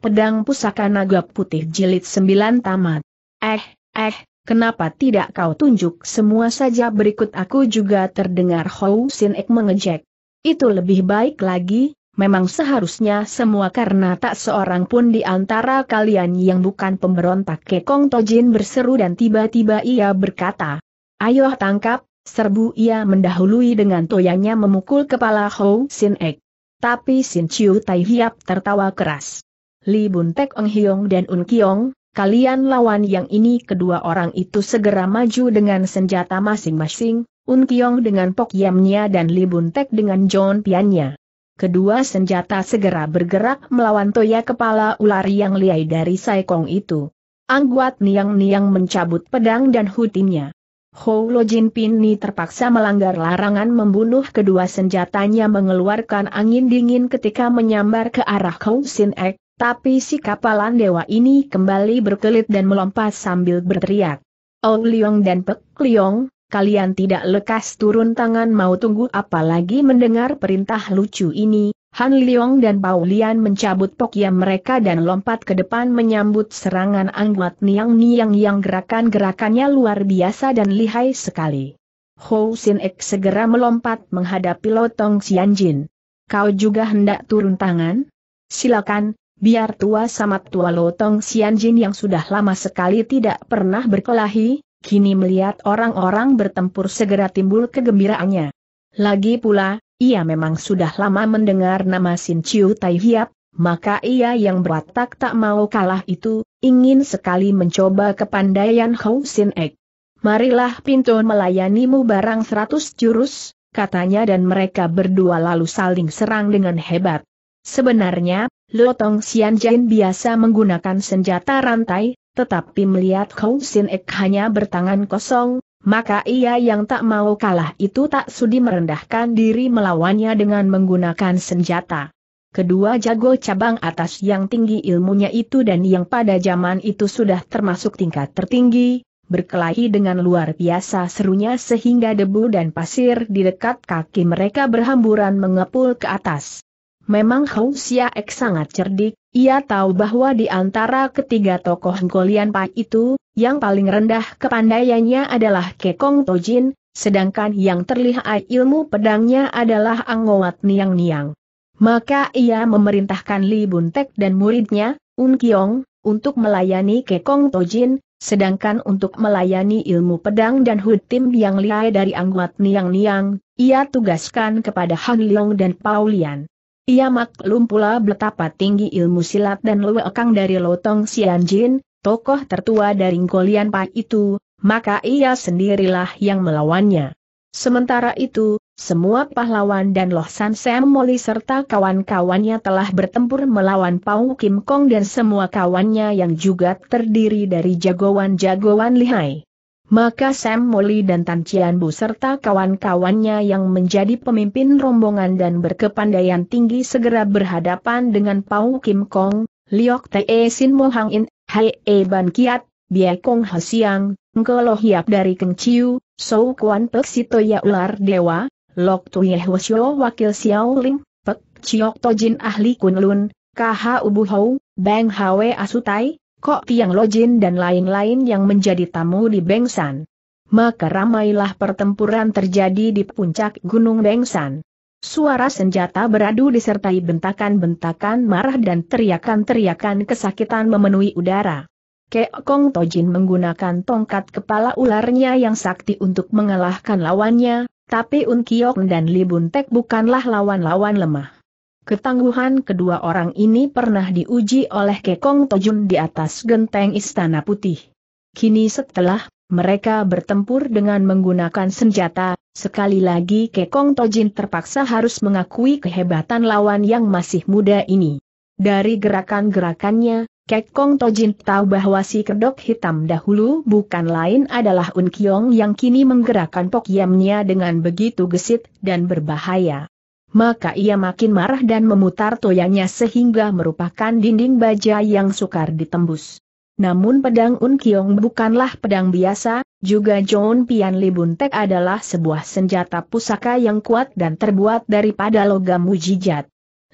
Pedang Pusaka Naga Putih Jilid 9 Tamat. Eh, eh, kenapa tidak kau tunjuk semua saja berikut aku juga terdengar Hou Sin Ek mengejek. Itu lebih baik lagi, memang seharusnya semua karena tak seorang pun di antara kalian yang bukan pemberontak Kekong Tojin berseru dan tiba-tiba ia berkata, Ayo tangkap, serbu ia mendahului dengan toyanya memukul kepala Hou Sin Ek. Tapi Sin Chiu Tai Hiap tertawa keras. Li Bun Tek Eng Hiong dan Un Kiong, kalian lawan yang ini kedua orang itu segera maju dengan senjata masing-masing, Un Kiong dengan Pok Yamnya dan Li Bun Tek dengan John Piannya. Kedua senjata segera bergerak melawan toya kepala ular yang liai dari Sai Kong itu. Angguat niang-niang mencabut pedang dan hutinya. Hou Lo Jin Pin Ni terpaksa melanggar larangan membunuh kedua senjatanya mengeluarkan angin dingin ketika menyambar ke arah Kong Sin Ek, tapi si kapalan dewa ini kembali berkelit dan melompat sambil berteriak. Oh Liong dan Pek Liong, kalian tidak lekas turun tangan mau tunggu apalagi mendengar perintah lucu ini, Han Liong dan Pao Lian mencabut pokya mereka dan lompat ke depan menyambut serangan anggota Niang Niang yang gerakan-gerakannya luar biasa dan lihai sekali. Ho Sin Ek segera melompat menghadapi Lotong Xianjin. Kau juga hendak turun tangan? Silakan, Biar tua sama tua Lotong Xianjin yang sudah lama sekali tidak pernah berkelahi, kini melihat orang-orang bertempur segera timbul kegembiraannya. Lagi pula, ia memang sudah lama mendengar nama Sin Chiu Tai Hiap, maka ia yang berwatak tak mau kalah itu, ingin sekali mencoba kepandaian Hou Sin Ek. Marilah pintu melayanimu barang seratus jurus, katanya dan mereka berdua lalu saling serang dengan hebat. Sebenarnya, Lotong Jain biasa menggunakan senjata rantai, tetapi melihat Kou Sin Ek hanya bertangan kosong, maka ia yang tak mau kalah itu tak sudi merendahkan diri melawannya dengan menggunakan senjata. Kedua jago cabang atas yang tinggi ilmunya itu dan yang pada zaman itu sudah termasuk tingkat tertinggi, berkelahi dengan luar biasa serunya sehingga debu dan pasir di dekat kaki mereka berhamburan mengepul ke atas. Memang Hou Xia Ek sangat cerdik, ia tahu bahwa di antara ketiga tokoh Golian Pai itu, yang paling rendah kepandaiannya adalah Kekong Tojin, sedangkan yang terlihat ilmu pedangnya adalah Angowat Niang Niang. Maka ia memerintahkan Li Buntek dan muridnya, Un Kiong, untuk melayani Kekong Tojin, sedangkan untuk melayani ilmu pedang dan hutim yang liai dari Angowat Niang Niang, ia tugaskan kepada Han Leong dan Paulian. Ia maklum pula betapa tinggi ilmu silat dan lewekang dari Lotong Sianjin, tokoh tertua dari Ngkolian Pai itu, maka ia sendirilah yang melawannya. Sementara itu, semua pahlawan dan Loh San Sam Moli serta kawan-kawannya telah bertempur melawan Pau Kim Kong dan semua kawannya yang juga terdiri dari jagoan-jagoan lihai. Maka Sam Moli dan Tan Bu serta kawan-kawannya yang menjadi pemimpin rombongan dan berkepandaian tinggi segera berhadapan dengan Pau Kim Kong, Liok Te e Sin Mo Hang In, Hai E Ban Kiat, Bia Kong Hasiang, Ngkolo Hiap dari Keng Chiu, Sou Kuan Pek Sito Ya Ular Dewa, Lok Tu Tuye Hwasyo Wakil Xiao Ling, Pek Chiok Tojin Ahli Kunlun, KH Ubu Hou, Bang Hwe Asutai, Kok Tiang Lojin dan lain-lain yang menjadi tamu di Bengsan. Maka ramailah pertempuran terjadi di puncak Gunung Bengsan. Suara senjata beradu disertai bentakan-bentakan marah dan teriakan-teriakan kesakitan memenuhi udara. Keokong Tojin menggunakan tongkat kepala ularnya yang sakti untuk mengalahkan lawannya, tapi Un Kiok dan Libun Buntek bukanlah lawan-lawan lemah. Ketangguhan kedua orang ini pernah diuji oleh Kekong Tojun di atas genteng Istana Putih. Kini setelah mereka bertempur dengan menggunakan senjata, sekali lagi Kekong Tojin terpaksa harus mengakui kehebatan lawan yang masih muda ini. Dari gerakan-gerakannya, Kekong Tojin tahu bahwa si kedok hitam dahulu bukan lain adalah Unkyong yang kini menggerakkan pokyamnya dengan begitu gesit dan berbahaya maka ia makin marah dan memutar toyanya sehingga merupakan dinding baja yang sukar ditembus. Namun pedang Un Kiong bukanlah pedang biasa, juga John Pian Libuntek adalah sebuah senjata pusaka yang kuat dan terbuat daripada logam mujijat.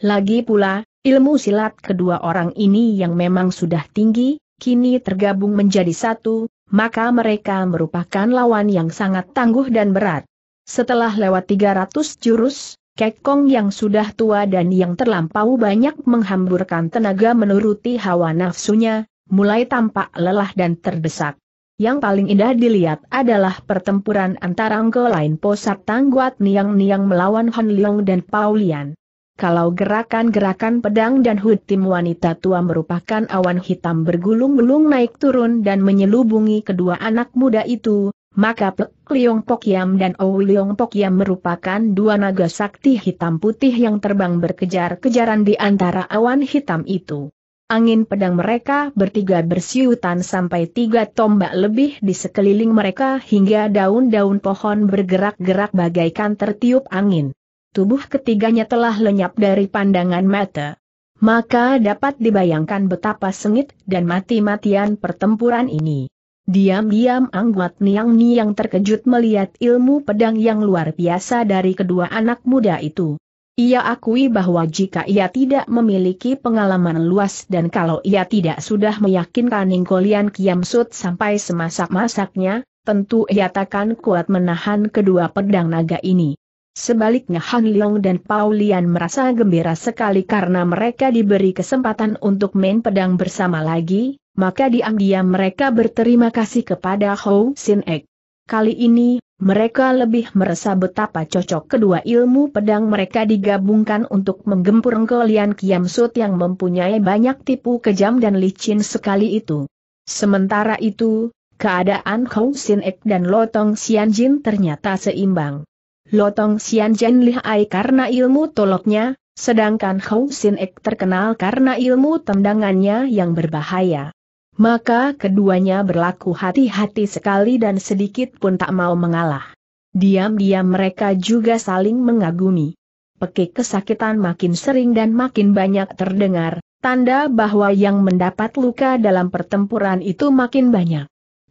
Lagi pula, ilmu silat kedua orang ini yang memang sudah tinggi, kini tergabung menjadi satu, maka mereka merupakan lawan yang sangat tangguh dan berat. Setelah lewat 300 jurus, Kekong yang sudah tua dan yang terlampau banyak menghamburkan tenaga menuruti hawa nafsunya, mulai tampak lelah dan terdesak. Yang paling indah dilihat adalah pertempuran antara Lain Posat Tangguat Niang Niang melawan Han Leong dan Paulian. Kalau gerakan-gerakan pedang dan hut tim wanita tua merupakan awan hitam bergulung-gulung naik turun dan menyelubungi kedua anak muda itu, maka Pek Liong Pokyam dan Ou Liong Pokyam merupakan dua naga sakti hitam putih yang terbang berkejar-kejaran di antara awan hitam itu. Angin pedang mereka bertiga bersiutan sampai tiga tombak lebih di sekeliling mereka hingga daun-daun pohon bergerak-gerak bagaikan tertiup angin. Tubuh ketiganya telah lenyap dari pandangan mata. Maka dapat dibayangkan betapa sengit dan mati-matian pertempuran ini. Diam-diam Angguat Niang Niang terkejut melihat ilmu pedang yang luar biasa dari kedua anak muda itu. Ia akui bahwa jika ia tidak memiliki pengalaman luas dan kalau ia tidak sudah meyakinkan Ningkolian Kiam Sut sampai semasak-masaknya, tentu ia takkan kuat menahan kedua pedang naga ini. Sebaliknya Han Leong dan Paulian merasa gembira sekali karena mereka diberi kesempatan untuk main pedang bersama lagi, maka diam-diam mereka berterima kasih kepada Hou Sin Ek. Kali ini, mereka lebih merasa betapa cocok kedua ilmu pedang mereka digabungkan untuk menggempur Golian Kiam Sut yang mempunyai banyak tipu kejam dan licin sekali itu. Sementara itu, keadaan Hou Sin Ek dan Lotong Xianjin ternyata seimbang. Lotong Xianjin lihai karena ilmu toloknya, sedangkan Hou Sin Ek terkenal karena ilmu tendangannya yang berbahaya. Maka keduanya berlaku hati-hati sekali dan sedikit pun tak mau mengalah. Diam-diam mereka juga saling mengagumi. Pekik kesakitan makin sering dan makin banyak terdengar, tanda bahwa yang mendapat luka dalam pertempuran itu makin banyak.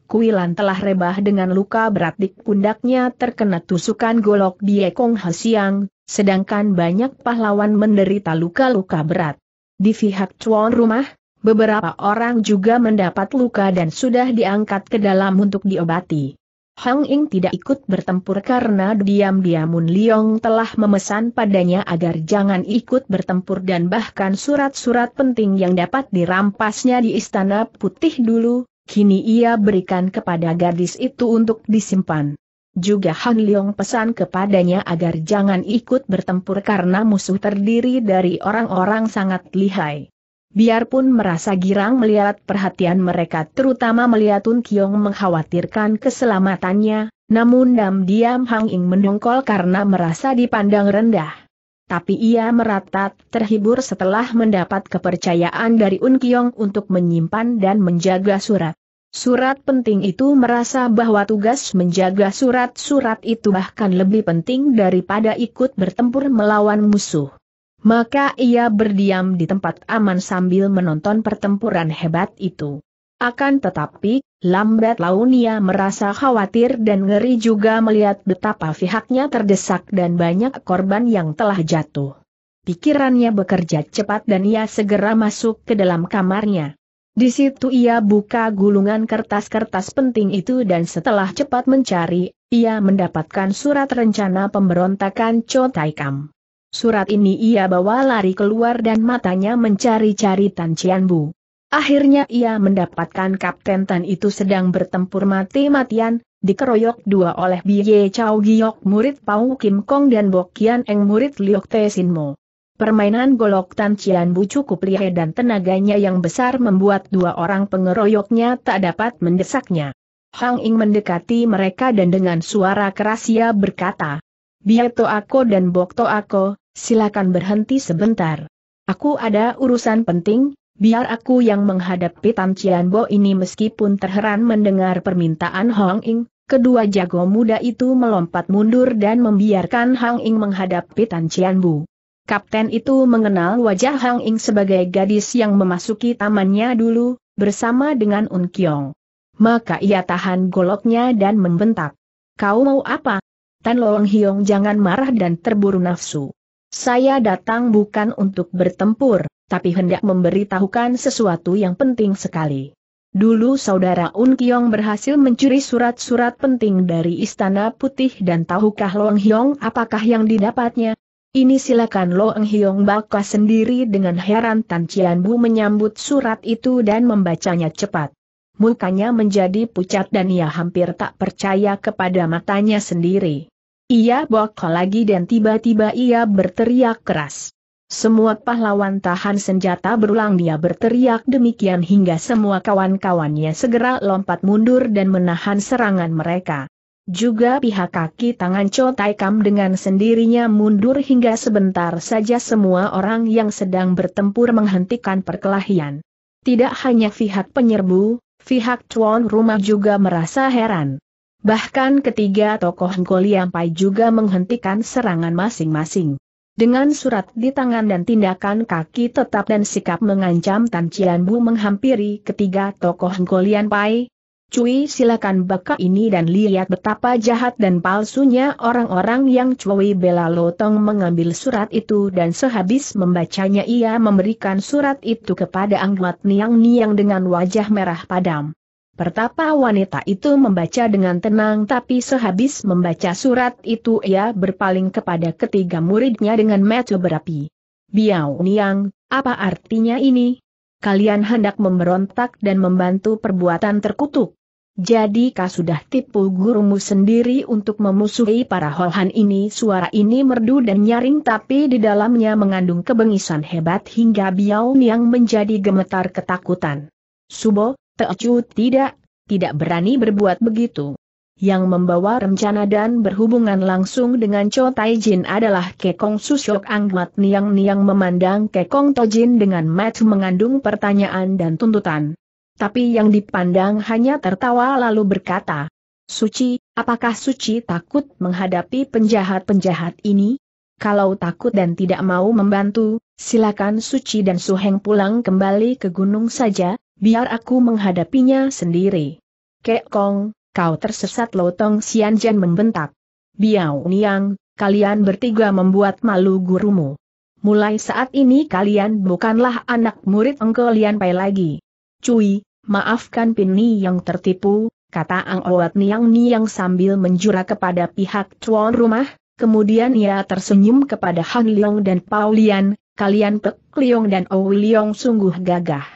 Kuilan telah rebah dengan luka berat di pundaknya terkena tusukan golok diekong Ekong Hasiang, sedangkan banyak pahlawan menderita luka-luka berat. Di pihak tuan rumah, Beberapa orang juga mendapat luka dan sudah diangkat ke dalam untuk diobati. Hang Ing tidak ikut bertempur karena diam-diam Mun Liong telah memesan padanya agar jangan ikut bertempur dan bahkan surat-surat penting yang dapat dirampasnya di Istana Putih dulu, kini ia berikan kepada gadis itu untuk disimpan. Juga Han Liyong pesan kepadanya agar jangan ikut bertempur karena musuh terdiri dari orang-orang sangat lihai. Biarpun merasa girang melihat perhatian mereka terutama melihat Tun Kiong mengkhawatirkan keselamatannya, namun dam diam Hang Ing mendongkol karena merasa dipandang rendah. Tapi ia meratat terhibur setelah mendapat kepercayaan dari Un Kiong untuk menyimpan dan menjaga surat. Surat penting itu merasa bahwa tugas menjaga surat-surat itu bahkan lebih penting daripada ikut bertempur melawan musuh maka ia berdiam di tempat aman sambil menonton pertempuran hebat itu. Akan tetapi, lambat laun ia merasa khawatir dan ngeri juga melihat betapa pihaknya terdesak dan banyak korban yang telah jatuh. Pikirannya bekerja cepat dan ia segera masuk ke dalam kamarnya. Di situ ia buka gulungan kertas-kertas penting itu dan setelah cepat mencari, ia mendapatkan surat rencana pemberontakan Cho Surat ini ia bawa lari keluar dan matanya mencari-cari Tan Cian Bu. Akhirnya ia mendapatkan Kapten Tan itu sedang bertempur mati-matian, dikeroyok dua oleh Biye Chau Giok murid Pau Kim Kong dan Bok Kian Eng murid Liok Te Sin Mo. Permainan golok Tan Cian Bu cukup lihai dan tenaganya yang besar membuat dua orang pengeroyoknya tak dapat mendesaknya. Hang Ing mendekati mereka dan dengan suara keras ia berkata, Bieto aku dan Bokto aku, silakan berhenti sebentar. Aku ada urusan penting, biar aku yang menghadapi Tam Cian Bo ini meskipun terheran mendengar permintaan Hong Ing, kedua jago muda itu melompat mundur dan membiarkan Hong Ing menghadapi Tan Cian Bo. Kapten itu mengenal wajah Hang Ing sebagai gadis yang memasuki tamannya dulu, bersama dengan Un Kiong. Maka ia tahan goloknya dan membentak. Kau mau apa? Tan Long Hiong jangan marah dan terburu nafsu. Saya datang bukan untuk bertempur, tapi hendak memberitahukan sesuatu yang penting sekali. Dulu saudara Un Kyong berhasil mencuri surat-surat penting dari Istana Putih dan tahukah Long Hyong apakah yang didapatnya? Ini silakan Long Hyong Baka sendiri dengan heran Tan Cian Bu menyambut surat itu dan membacanya cepat. Mukanya menjadi pucat dan ia hampir tak percaya kepada matanya sendiri. Ia bokol lagi dan tiba-tiba ia berteriak keras. Semua pahlawan tahan senjata berulang dia berteriak demikian hingga semua kawan-kawannya segera lompat mundur dan menahan serangan mereka. Juga pihak kaki tangan Chotai Kam dengan sendirinya mundur hingga sebentar saja semua orang yang sedang bertempur menghentikan perkelahian. Tidak hanya pihak penyerbu, pihak tuan rumah juga merasa heran. Bahkan ketiga tokoh Pai juga menghentikan serangan masing-masing. Dengan surat di tangan dan tindakan kaki tetap dan sikap mengancam Tan Cianbu menghampiri ketiga tokoh Pai. Cui silakan baka ini dan lihat betapa jahat dan palsunya orang-orang yang Cui bela lotong mengambil surat itu dan sehabis membacanya ia memberikan surat itu kepada Angmat Niang Niang dengan wajah merah padam. Pertapa wanita itu membaca dengan tenang tapi sehabis membaca surat itu ia berpaling kepada ketiga muridnya dengan mata berapi. Biao Niang, apa artinya ini? Kalian hendak memberontak dan membantu perbuatan terkutuk. Jadi kau sudah tipu gurumu sendiri untuk memusuhi para holhan ini? Suara ini merdu dan nyaring tapi di dalamnya mengandung kebengisan hebat hingga Biao Niang menjadi gemetar ketakutan. Subo, Teocu tidak, tidak berani berbuat begitu. Yang membawa rencana dan berhubungan langsung dengan Cho Taijin adalah Kekong Susyok Angmat Niang Niang memandang Kekong Tojin dengan match mengandung pertanyaan dan tuntutan. Tapi yang dipandang hanya tertawa lalu berkata, Suci, apakah Suci takut menghadapi penjahat-penjahat ini? Kalau takut dan tidak mau membantu, silakan Suci dan Suheng pulang kembali ke gunung saja, Biar aku menghadapinya sendiri. Kek Kong, kau tersesat Tong Lotong Jen membentak. Biao Niang, kalian bertiga membuat malu gurumu. Mulai saat ini kalian bukanlah anak murid Engko Lian Pai lagi. Cui, maafkan Pini yang tertipu, kata Ang Oat Niang Niang sambil menjura kepada pihak tuan rumah, kemudian ia tersenyum kepada Han Liang dan Pao Lian, kalian Pek Liong dan Owi Liong sungguh gagah.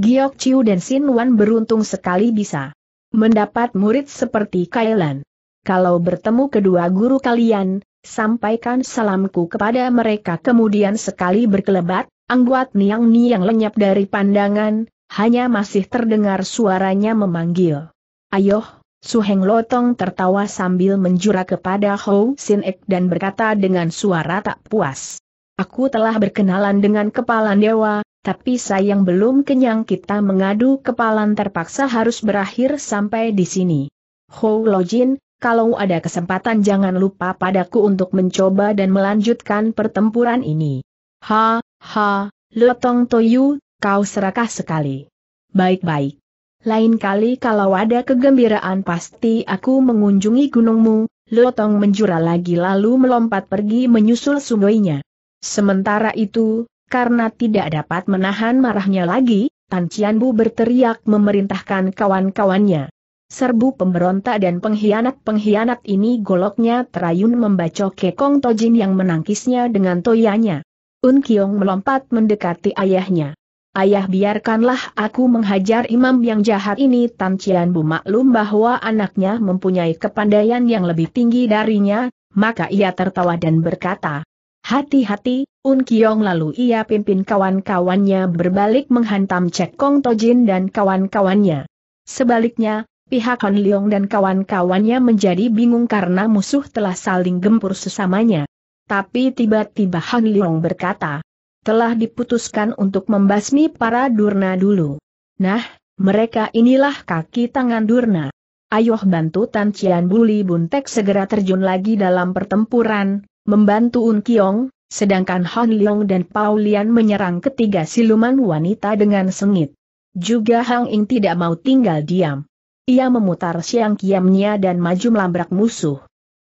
Giok Chiu dan Sin Wan beruntung sekali bisa mendapat murid seperti Kailan. Kalau bertemu kedua guru kalian, sampaikan salamku kepada mereka kemudian sekali berkelebat, Angguat Niang Niang lenyap dari pandangan, hanya masih terdengar suaranya memanggil. Ayoh, Heng Lotong tertawa sambil menjura kepada Hou Sin Ek dan berkata dengan suara tak puas. Aku telah berkenalan dengan kepala dewa, tapi sayang belum kenyang kita mengadu kepalan terpaksa harus berakhir sampai di sini. Hou Lojin, kalau ada kesempatan jangan lupa padaku untuk mencoba dan melanjutkan pertempuran ini. Ha, ha, Lotong Toyu, kau serakah sekali. Baik-baik. Lain kali kalau ada kegembiraan pasti aku mengunjungi gunungmu, Lotong menjura lagi lalu melompat pergi menyusul sungainya. Sementara itu, karena tidak dapat menahan marahnya lagi, Tan Cianbu berteriak memerintahkan kawan-kawannya. Serbu pemberontak dan pengkhianat-pengkhianat ini goloknya terayun membacok Kekong Tojin yang menangkisnya dengan toyanya. Un Kiong melompat mendekati ayahnya. Ayah biarkanlah aku menghajar imam yang jahat ini Tan Cian Bu maklum bahwa anaknya mempunyai kepandaian yang lebih tinggi darinya, maka ia tertawa dan berkata, Hati-hati, Un Kiong lalu ia pimpin kawan-kawannya berbalik menghantam Cek Kong Tojin dan kawan-kawannya. Sebaliknya, pihak Han Leong dan kawan-kawannya menjadi bingung karena musuh telah saling gempur sesamanya. Tapi tiba-tiba Han Leong berkata, telah diputuskan untuk membasmi para durna dulu. Nah, mereka inilah kaki tangan durna. Ayoh bantu Tan Cian Buli Buntek segera terjun lagi dalam pertempuran, membantu Un Kiong, sedangkan Han Leong dan Pao Lian menyerang ketiga siluman wanita dengan sengit. Juga Hang Ying tidak mau tinggal diam. Ia memutar siang kiamnya dan maju melabrak musuh.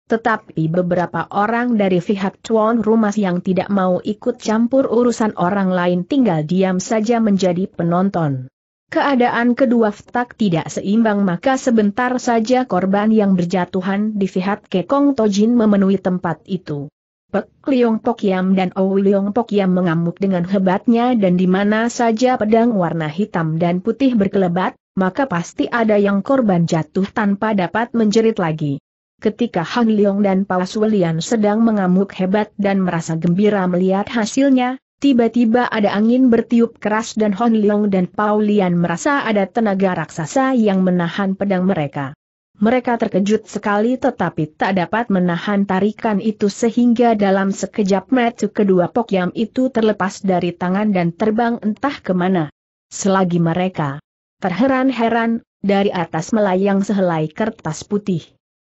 Tetapi beberapa orang dari pihak Chuan rumah yang tidak mau ikut campur urusan orang lain tinggal diam saja menjadi penonton. Keadaan kedua ftak tidak seimbang maka sebentar saja korban yang berjatuhan di pihak Kekong Tojin memenuhi tempat itu. Pek Liong Pokyam dan Ou Liong Pokyam mengamuk dengan hebatnya dan di mana saja pedang warna hitam dan putih berkelebat, maka pasti ada yang korban jatuh tanpa dapat menjerit lagi. Ketika Han Liong dan Paus William sedang mengamuk hebat dan merasa gembira melihat hasilnya, tiba-tiba ada angin bertiup keras dan Han Liong dan Paulian merasa ada tenaga raksasa yang menahan pedang mereka. Mereka terkejut sekali tetapi tak dapat menahan tarikan itu sehingga dalam sekejap metu kedua pokyam itu terlepas dari tangan dan terbang entah kemana. Selagi mereka terheran-heran, dari atas melayang sehelai kertas putih.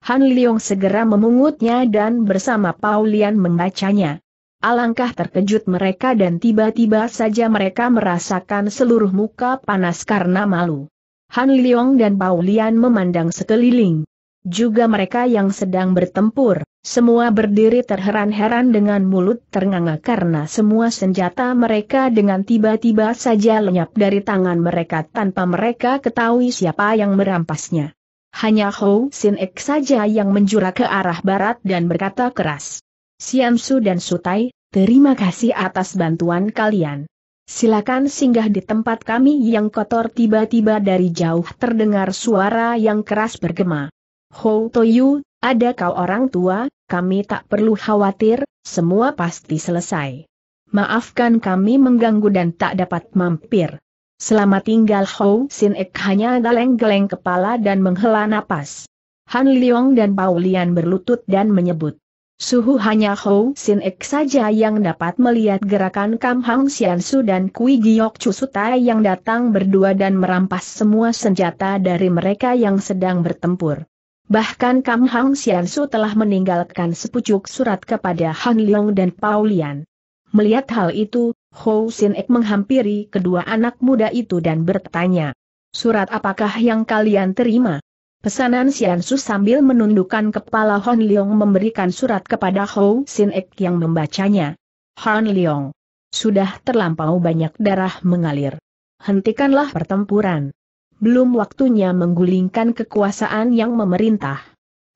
Han Liong segera memungutnya dan bersama Paulian membacanya. Alangkah terkejut mereka dan tiba-tiba saja mereka merasakan seluruh muka panas karena malu. Han Liong dan Pao memandang sekeliling. Juga mereka yang sedang bertempur, semua berdiri terheran-heran dengan mulut ternganga karena semua senjata mereka dengan tiba-tiba saja lenyap dari tangan mereka tanpa mereka ketahui siapa yang merampasnya. Hanya Hou Sin Ek saja yang menjura ke arah barat dan berkata keras. Siamsu dan Sutai, terima kasih atas bantuan kalian. Silakan singgah di tempat kami yang kotor tiba-tiba dari jauh terdengar suara yang keras bergema. Ho Toyu, ada kau orang tua, kami tak perlu khawatir, semua pasti selesai. Maafkan kami mengganggu dan tak dapat mampir. Selama tinggal Ho Sin Ek hanya geleng-geleng kepala dan menghela napas. Han Leong dan Paulian berlutut dan menyebut. Suhu hanya Hou Sin Ek saja yang dapat melihat gerakan Kam Hang Sian Su dan Kui Giok Cusutai yang datang berdua dan merampas semua senjata dari mereka yang sedang bertempur. Bahkan Kam Hang Sian Su telah meninggalkan sepucuk surat kepada Han Leong dan Paulian. Melihat hal itu, Hou Sin Ek menghampiri kedua anak muda itu dan bertanya, Surat apakah yang kalian terima? Pesanan Sian Su sambil menundukkan kepala Hon Leong memberikan surat kepada Hou Sin Ek yang membacanya. Hon Leong, sudah terlampau banyak darah mengalir. Hentikanlah pertempuran. Belum waktunya menggulingkan kekuasaan yang memerintah.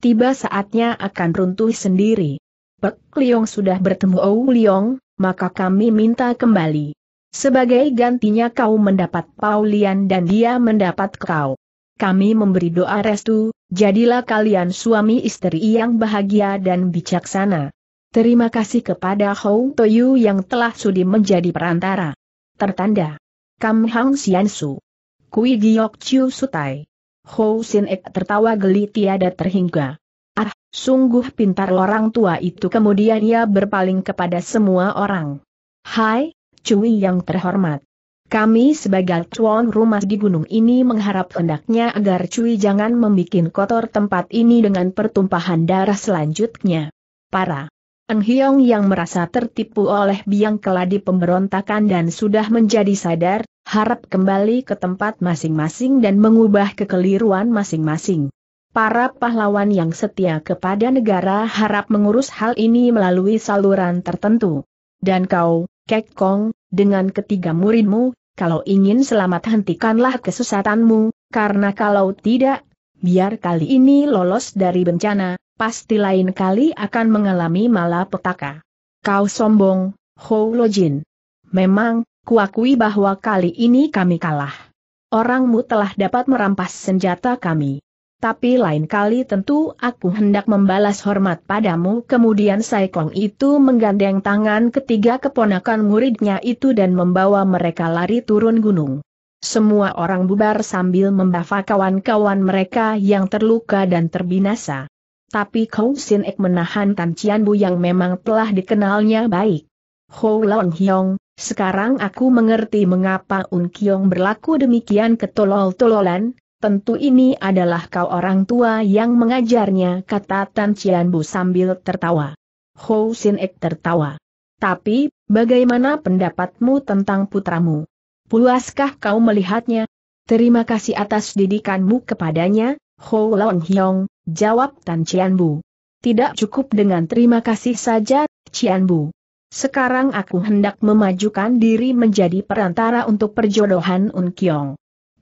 Tiba saatnya akan runtuh sendiri. Pek Leong sudah bertemu Ou Leong, maka kami minta kembali. Sebagai gantinya kau mendapat Paulian dan dia mendapat kau kami memberi doa restu, jadilah kalian suami istri yang bahagia dan bijaksana. Terima kasih kepada Hou Toyu yang telah sudi menjadi perantara. Tertanda. Kam Hang Sian Su. Kui Giok Chiu Sutai. Hou Sin Ek tertawa geli tiada terhingga. Ah, sungguh pintar orang tua itu kemudian ia berpaling kepada semua orang. Hai, Cui yang terhormat. Kami sebagai tuan rumah di gunung ini mengharap hendaknya agar Cui jangan membuat kotor tempat ini dengan pertumpahan darah selanjutnya. Para Eng Hiong yang merasa tertipu oleh biang keladi pemberontakan dan sudah menjadi sadar, harap kembali ke tempat masing-masing dan mengubah kekeliruan masing-masing. Para pahlawan yang setia kepada negara harap mengurus hal ini melalui saluran tertentu. Dan kau, Kek Kong, dengan ketiga muridmu, kalau ingin selamat hentikanlah kesesatanmu, karena kalau tidak, biar kali ini lolos dari bencana, pasti lain kali akan mengalami malapetaka. Kau sombong, Hou Lojin. Memang, kuakui bahwa kali ini kami kalah. Orangmu telah dapat merampas senjata kami tapi lain kali tentu aku hendak membalas hormat padamu. Kemudian Saikong itu menggandeng tangan ketiga keponakan muridnya itu dan membawa mereka lari turun gunung. Semua orang bubar sambil membawa kawan-kawan mereka yang terluka dan terbinasa. Tapi Kong Sin Ek menahan Tan Cian Bu yang memang telah dikenalnya baik. Ho Long Hyong, sekarang aku mengerti mengapa Un Kiong berlaku demikian ketolol-tololan, Tentu ini adalah kau orang tua yang mengajarnya, kata Tan Cianbu Bu sambil tertawa. Ho Sin Ek tertawa. Tapi, bagaimana pendapatmu tentang putramu? Puaskah kau melihatnya? Terima kasih atas didikanmu kepadanya, Ho Long Hyong, jawab Tan Cianbu. Bu. Tidak cukup dengan terima kasih saja, Cianbu. Bu. Sekarang aku hendak memajukan diri menjadi perantara untuk perjodohan Un Kiong.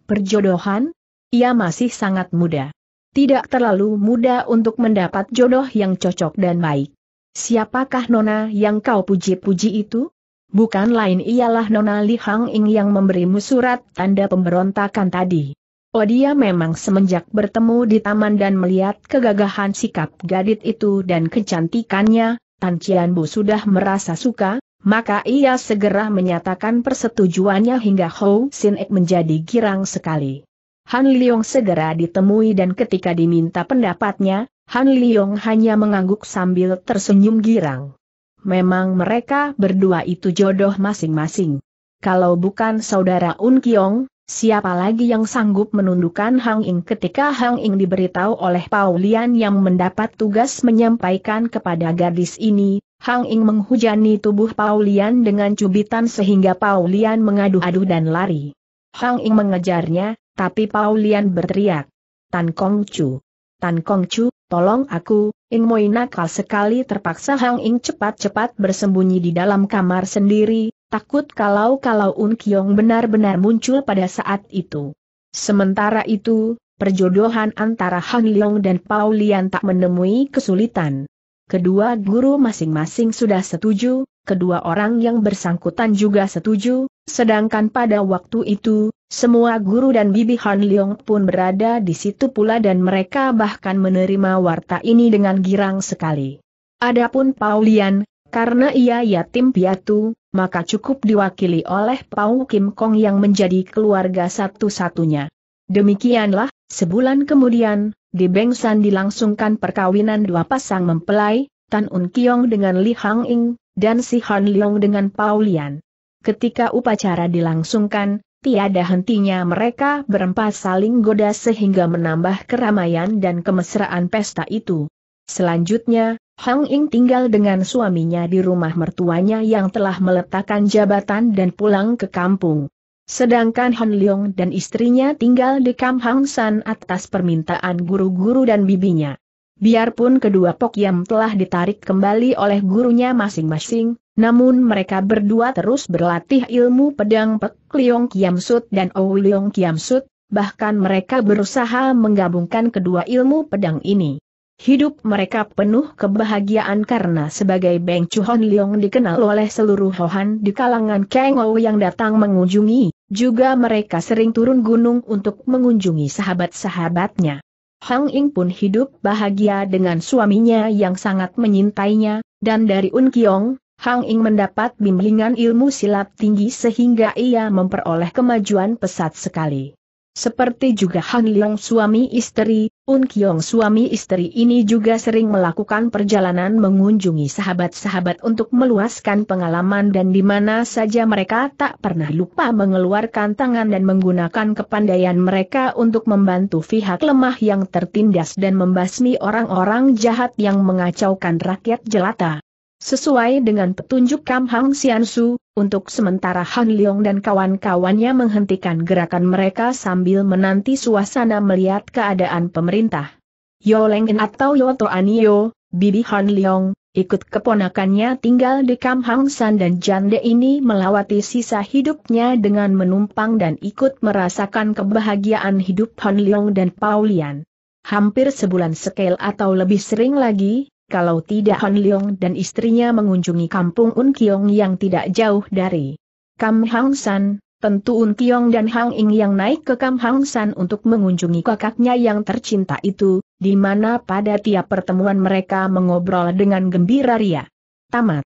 Perjodohan? Ia masih sangat muda. Tidak terlalu muda untuk mendapat jodoh yang cocok dan baik. Siapakah Nona yang kau puji-puji itu? Bukan lain ialah Nona Li Hang Ing yang memberimu surat tanda pemberontakan tadi. Oh dia memang semenjak bertemu di taman dan melihat kegagahan sikap gadit itu dan kecantikannya, Tan Cian Bu sudah merasa suka, maka ia segera menyatakan persetujuannya hingga Hou Sin Ek menjadi girang sekali. Han Liong segera ditemui dan ketika diminta pendapatnya, Han Liong hanya mengangguk sambil tersenyum girang. Memang mereka berdua itu jodoh masing-masing. Kalau bukan saudara Un Kiong, siapa lagi yang sanggup menundukkan Hang Ing ketika Hang Ing diberitahu oleh Paulian yang mendapat tugas menyampaikan kepada gadis ini, Hang Ing menghujani tubuh Paulian dengan cubitan sehingga Paulian mengadu-adu dan lari. Hang Ing mengejarnya, tapi Paulian berteriak. Tan Kong Chu. Tan Kong Chu, tolong aku, Ing Moi nakal sekali terpaksa Hang Ing cepat-cepat bersembunyi di dalam kamar sendiri, takut kalau-kalau Un Kiong benar-benar muncul pada saat itu. Sementara itu, perjodohan antara Hang Leong dan Paulian tak menemui kesulitan. Kedua guru masing-masing sudah setuju, kedua orang yang bersangkutan juga setuju, sedangkan pada waktu itu, semua guru dan Bibi Han Leong pun berada di situ pula dan mereka bahkan menerima warta ini dengan girang sekali. Adapun Paulian, karena ia yatim piatu, maka cukup diwakili oleh Pau Kim Kong yang menjadi keluarga satu-satunya. Demikianlah, sebulan kemudian, di Bengsan dilangsungkan perkawinan dua pasang mempelai, Tan Un Kiong dengan Li Hang Ing, dan Si Han Leong dengan Paulian. Ketika upacara dilangsungkan, Tiada hentinya mereka berempat saling goda sehingga menambah keramaian dan kemesraan pesta itu. Selanjutnya, Hang Ing tinggal dengan suaminya di rumah mertuanya yang telah meletakkan jabatan dan pulang ke kampung. Sedangkan Han Leong dan istrinya tinggal di Kam Hang San atas permintaan guru-guru dan bibinya. Biarpun kedua Pokyam telah ditarik kembali oleh gurunya masing-masing, namun mereka berdua terus berlatih ilmu pedang Pek Liong Kiam Sut dan Ou Liong Kiam Sut, bahkan mereka berusaha menggabungkan kedua ilmu pedang ini. Hidup mereka penuh kebahagiaan karena sebagai Beng Chuhon Liong dikenal oleh seluruh Hohan di kalangan Kang Ou yang datang mengunjungi, juga mereka sering turun gunung untuk mengunjungi sahabat-sahabatnya. Hang Ing pun hidup bahagia dengan suaminya yang sangat menyintainya, dan dari Un Kyong, Hang Ing mendapat bimbingan ilmu silat tinggi sehingga ia memperoleh kemajuan pesat sekali. Seperti juga Han Leong suami istri, Un Kyong suami istri ini juga sering melakukan perjalanan mengunjungi sahabat-sahabat untuk meluaskan pengalaman dan di mana saja mereka tak pernah lupa mengeluarkan tangan dan menggunakan kepandaian mereka untuk membantu pihak lemah yang tertindas dan membasmi orang-orang jahat yang mengacaukan rakyat jelata. Sesuai dengan petunjuk Kam Hang Su, untuk sementara Han Leong dan kawan-kawannya menghentikan gerakan mereka sambil menanti suasana melihat keadaan pemerintah. Yo Lengin atau Yo Yo, Bibi Han Leong, ikut keponakannya tinggal di Kam Hang San dan janda ini melawati sisa hidupnya dengan menumpang dan ikut merasakan kebahagiaan hidup Han Leong dan Paulian. Hampir sebulan sekel atau lebih sering lagi, kalau tidak Han Leong dan istrinya mengunjungi kampung Un Kiong yang tidak jauh dari Kam Hang San, tentu Kiong dan Hang Ing yang naik ke Kam Hang San untuk mengunjungi kakaknya yang tercinta itu, di mana pada tiap pertemuan mereka mengobrol dengan gembira ria. Tamat.